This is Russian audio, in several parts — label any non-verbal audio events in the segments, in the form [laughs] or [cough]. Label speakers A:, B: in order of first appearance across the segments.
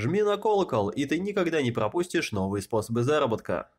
A: Жми на колокол, и ты никогда не пропустишь новые способы заработка.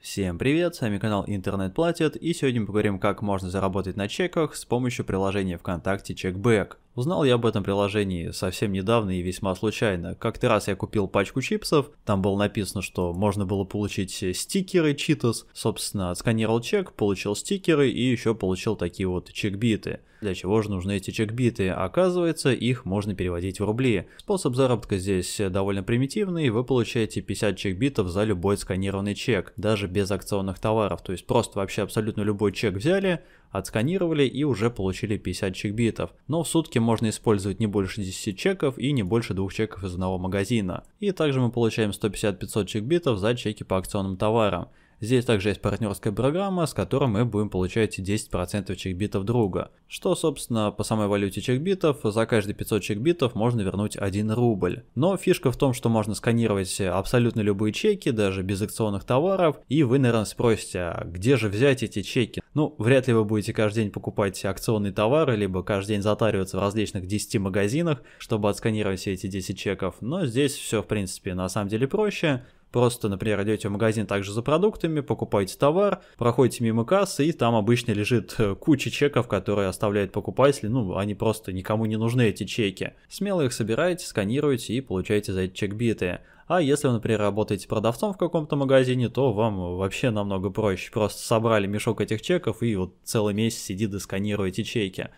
A: Всем привет, с вами канал Интернет Платит, и сегодня мы поговорим, как можно заработать на чеках с помощью приложения ВКонтакте Чекбэк. Узнал я об этом приложении совсем недавно и весьма случайно. Как-то раз я купил пачку чипсов, там было написано, что можно было получить э, стикеры Cheetos. Собственно, отсканировал чек, получил стикеры и еще получил такие вот чекбиты. Для чего же нужны эти чекбиты? Оказывается, их можно переводить в рубли. Способ заработка здесь э, довольно примитивный, вы получаете 50 чекбитов за любой сканированный чек, даже без акционных товаров, то есть просто вообще абсолютно любой чек взяли, отсканировали и уже получили 50 чекбитов. Но в сутки можно использовать не больше 10 чеков и не больше двух чеков из одного магазина. И также мы получаем 150-500 чекбитов за чеки по акционным товарам. Здесь также есть партнерская программа, с которой мы будем получать 10% чекбитов друга. Что, собственно, по самой валюте чекбитов, за каждые 500 чекбитов можно вернуть 1 рубль. Но фишка в том, что можно сканировать абсолютно любые чеки, даже без акционных товаров, и вы, наверное, спросите, а где же взять эти чеки? Ну, вряд ли вы будете каждый день покупать акционные товары, либо каждый день затариваться в различных 10 магазинах, чтобы отсканировать все эти 10 чеков, но здесь все, в принципе, на самом деле проще. Просто, например, идете в магазин также за продуктами, покупаете товар, проходите мимо кассы, и там обычно лежит э, куча чеков, которые оставляют покупатели. Ну, они просто никому не нужны, эти чеки. Смело их собираете, сканируете и получаете за эти чекбиты. А если вы, например, работаете продавцом в каком-то магазине, то вам вообще намного проще. Просто собрали мешок этих чеков и вот целый месяц сидит и сканируете чеки.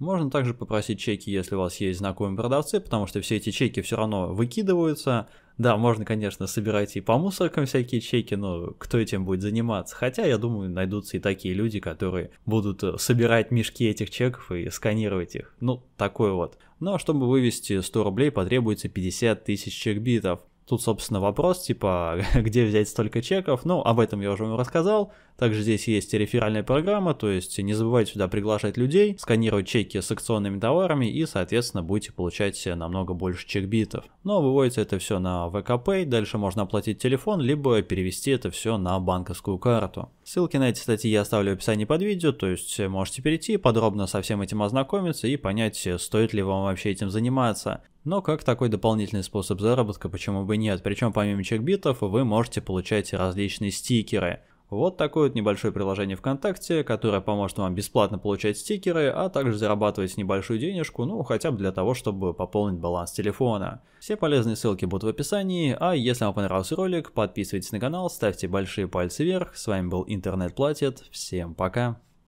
A: Можно также попросить чеки, если у вас есть знакомые продавцы, потому что все эти чеки все равно выкидываются. Да, можно, конечно, собирать и по мусоркам всякие чеки, но кто этим будет заниматься? Хотя, я думаю, найдутся и такие люди, которые будут э, собирать мешки этих чеков и сканировать их. Ну, такой вот. Но ну, а чтобы вывести 100 рублей, потребуется 50 тысяч чекбитов. Тут, собственно, вопрос, типа, [laughs] где взять столько чеков? Ну, об этом я уже вам рассказал. Также здесь есть реферальная программа, то есть не забывайте сюда приглашать людей, сканировать чеки с акционными товарами и, соответственно, будете получать намного больше чекбитов. Но ну, а выводится это все на ВКП, дальше можно оплатить телефон, либо перевести это все на банковскую карту. Ссылки на эти статьи я оставлю в описании под видео, то есть э, можете перейти, подробно со всем этим ознакомиться и понять, э, стоит ли вам вообще этим заниматься. Но как такой дополнительный способ заработка, почему бы нет? Причем помимо чекбитов вы можете получать различные стикеры – вот такое вот небольшое приложение ВКонтакте, которое поможет вам бесплатно получать стикеры, а также зарабатывать небольшую денежку, ну хотя бы для того, чтобы пополнить баланс телефона. Все полезные ссылки будут в описании, а если вам понравился ролик, подписывайтесь на канал, ставьте большие пальцы вверх. С вами был Интернет Платит, всем пока.